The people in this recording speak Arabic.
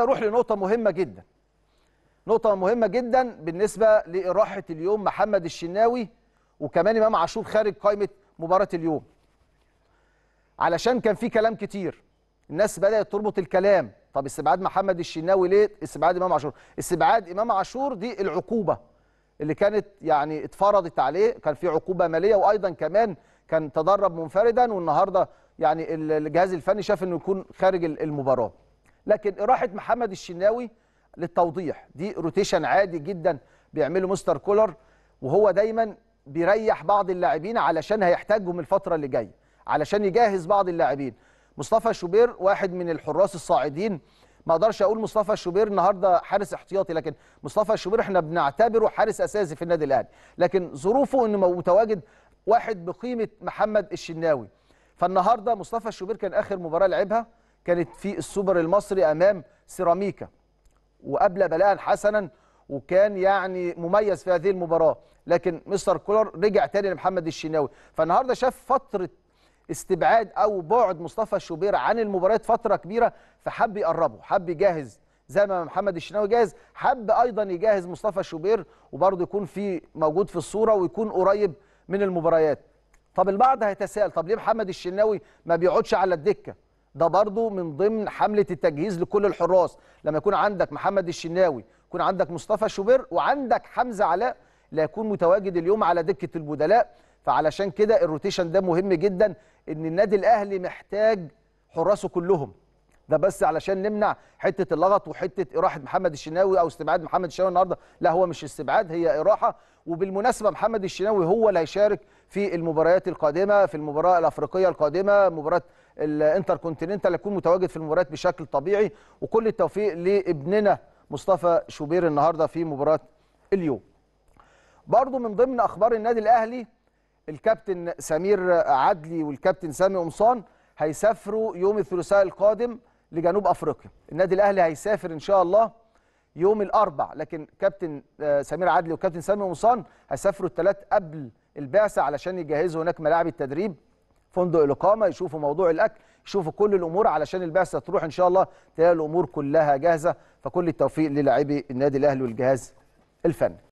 اروح لنقطه مهمه جدا نقطه مهمه جدا بالنسبه لاراحه اليوم محمد الشناوي وكمان امام عاشور خارج قائمه مباراه اليوم علشان كان في كلام كتير الناس بدات تربط الكلام طب استبعاد محمد الشناوي ليه استبعاد امام عاشور استبعاد امام عاشور دي العقوبه اللي كانت يعني اتفرضت عليه كان في عقوبه ماليه وايضا كمان كان تدرب منفردا والنهارده يعني الجهاز الفني شاف انه يكون خارج المباراه لكن راحه محمد الشناوي للتوضيح دي روتيشن عادي جدا بيعمله مستر كولر وهو دايما بيريح بعض اللاعبين علشان هيحتاجهم الفتره اللي جايه علشان يجهز بعض اللاعبين مصطفى شوبير واحد من الحراس الصاعدين ما اقدرش اقول مصطفى شوبير النهارده حارس احتياطي لكن مصطفى شوبير احنا بنعتبره حارس اساسي في النادي الاهلي لكن ظروفه انه متواجد واحد بقيمه محمد الشناوي فالنهارده مصطفى شوبير كان اخر مباراه لعبها كانت في السوبر المصري امام سيراميكا وقبل بلاء حسنا وكان يعني مميز في هذه المباراه لكن مستر كولر رجع تاني لمحمد الشناوي فالنهارده شاف فتره استبعاد او بعد مصطفى الشوبير عن المباريات فتره كبيره فحب يقربه حب يجهز زي ما محمد الشناوي جاهز حب ايضا يجهز مصطفى الشوبير وبرضه يكون في موجود في الصوره ويكون قريب من المباريات طب البعض هيتساءل طب ليه محمد الشناوي ما بيقعدش على الدكه ده برضو من ضمن حمله التجهيز لكل الحراس لما يكون عندك محمد الشناوي يكون عندك مصطفى شوبير وعندك حمزه علاء لا يكون متواجد اليوم على دكه البدلاء فعلشان كده الروتيشن ده مهم جدا ان النادي الاهلي محتاج حراسه كلهم ده بس علشان نمنع حته اللغط وحته اراحه محمد الشناوي او استبعاد محمد الشناوي النهارده لا هو مش استبعاد هي اراحه وبالمناسبه محمد الشناوي هو اللي هيشارك في المباريات القادمه في المباراه الافريقيه القادمه مباراه الانتر كونتيننتال يكون متواجد في المباريات بشكل طبيعي وكل التوفيق لابننا مصطفى شوبير النهارده في مباراه اليوم. برضه من ضمن اخبار النادي الاهلي الكابتن سمير عدلي والكابتن سامي قمصان هيسافروا يوم الثلاثاء القادم لجنوب افريقيا النادي الاهلي هيسافر ان شاء الله يوم الاربع لكن كابتن آه، سمير عدلي وكابتن سامي قمصان هيسافروا الثلاث قبل البعثه علشان يجهزوا هناك ملاعب التدريب فندق الاقامه يشوفوا موضوع الاكل يشوفوا كل الامور علشان البعثه تروح ان شاء الله تلاقي الامور كلها جاهزه فكل التوفيق للاعبي النادي الاهلي والجهاز الفني